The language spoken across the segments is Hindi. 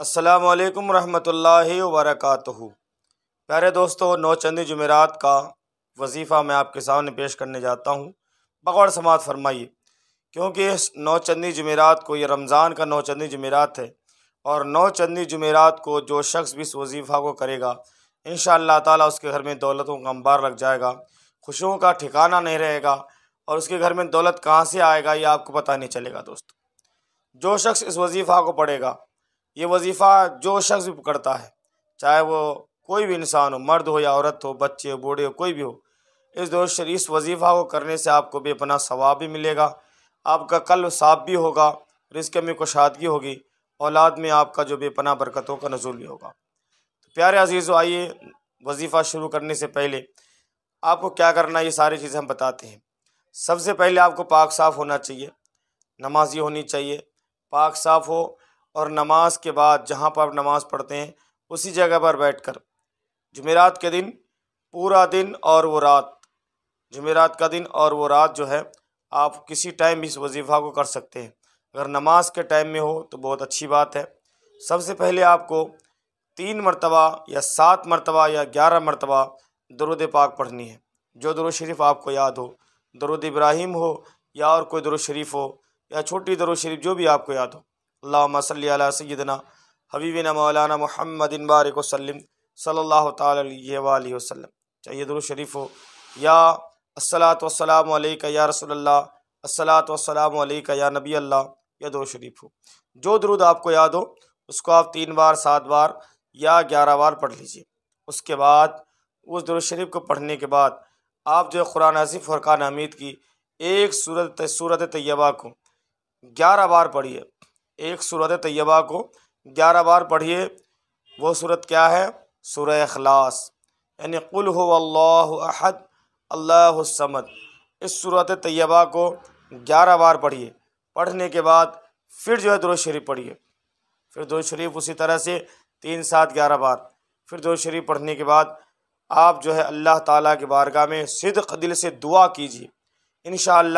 असलकम रहमतुल्लाहि वबरकatuह प्यारे दोस्तों नौ चंदी जुमेरात का वजीफ़ा मैं आपके सामने पेश करने जाता हूँ बगौर समात फरमाइए क्योंकि इस नौ चंदी जुमेरात को ये रमज़ान का नौ चंदी जुमेरात है और नौचंदी जुमेरात को जो शख्स भी इस वजीफ़ा को करेगा इन ताला उसके घर में दौलतों का अंबार लग जाएगा खुशियों का ठिकाना नहीं रहेगा और उसके घर में दौलत कहाँ से आएगा ये आपको पता नहीं चलेगा दोस्तों जो शख्स इस वजीफ़ा को पढ़ेगा ये वजीफ़ा जो शख्स भी करता है चाहे वो कोई भी इंसान हो मर्द हो या औरत हो बच्चे हो बूढ़े हो कोई भी हो इस दोस्त इस वजीफ़ा को करने से आपको बेपना सवाब भी मिलेगा आपका कल साफ भी होगा रिस्क में कुशादगी होगी औलाद में आपका जो बेपना बरकतों का नजूल भी होगा तो प्यारे अजीज़ आइए वजीफ़ा शुरू करने से पहले आपको क्या करना ये सारी चीज़ें हम बताते हैं सबसे पहले आपको पाक साफ़ होना चाहिए नमाजी होनी चाहिए पाक साफ़ हो और नमाज के बाद जहाँ पर आप नमाज़ पढ़ते हैं उसी जगह पर बैठकर जुमेरात के दिन पूरा दिन और वो रात जुमेरात का दिन और वो रात जो है आप किसी टाइम इस वजीफ़ा को कर सकते हैं अगर नमाज के टाइम में हो तो बहुत अच्छी बात है सबसे पहले आपको तीन मरतबा या सात मरतबा या ग्यारह मरतबा दरुद पाक पढ़नी है जो दरुद शरीफ आपको याद हो दरुद इब्राहिम हो या और कोई दरुद शरीफ हो या छोटी दरुद शरीफ जो भी आपको याद हो अल्लाह सैदना हबीबिन मौलाना मोहम्मदिन बारक वसलम सल्ला तसलम चाहिए दुरुशरीफ़ हो या असलात वसलाम या रसोल्ला असलात वसलाम या नबी अल्लाह या दो शरीफ हो जो दरुद आपको याद हो उसको आप तीन बार सात बार या ग्यारह बार पढ़ लीजिए उसके बाद उस दरुद शरीफ को पढ़ने के बाद आप जो कुरान आसिफ फरकान हमीद की एक सूरत सूरत तैयबा को ग्यारह बार पढ़िए एक सूरत तैयबा को ग्यारह बार पढ़िए वो सूरत क्या है सुर अखलास यानी कुल हो अल्लाहद अल्लाहसमद इस सूरत तैयबा को ग्यारह बार पढ़िए पढ़ने के बाद फिर जो है दुरुज शरीफ पढ़िए फिर दुरुज शरीफ उसी तरह से तीन सात ग्यारह बार फिर दुरुज शरीफ पढ़ने के बाद आप जो है अल्लाह ताला के बारगाह में सिद्क दिल से दुआ कीजिए इन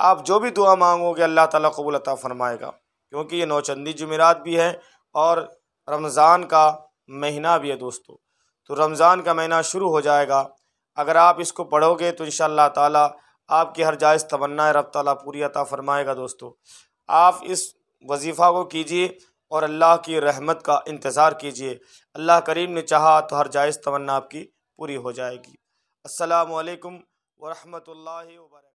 आप जो भी दुआ मांगोगे अल्लाह ताला कबूल फ़रमाएगा क्योंकि ये नौचंदी जमेरात भी है और रमज़ान का महीना भी है दोस्तों तो रमज़ान का महीना शुरू हो जाएगा अगर आप इसको पढ़ोगे तो इन ताला आपकी हर जायज़ तमन्ना रब ताला पूरी अता फ़रमाएगा दोस्तों आप इस वजीफ़ा को कीजिए और अल्लाह की रहमत का इंतज़ार कीजिए अल्लाह करीम ने चाहा तो हर जायज़ तमन्ना आपकी पूरी हो जाएगी असलकम वरहमल वर्क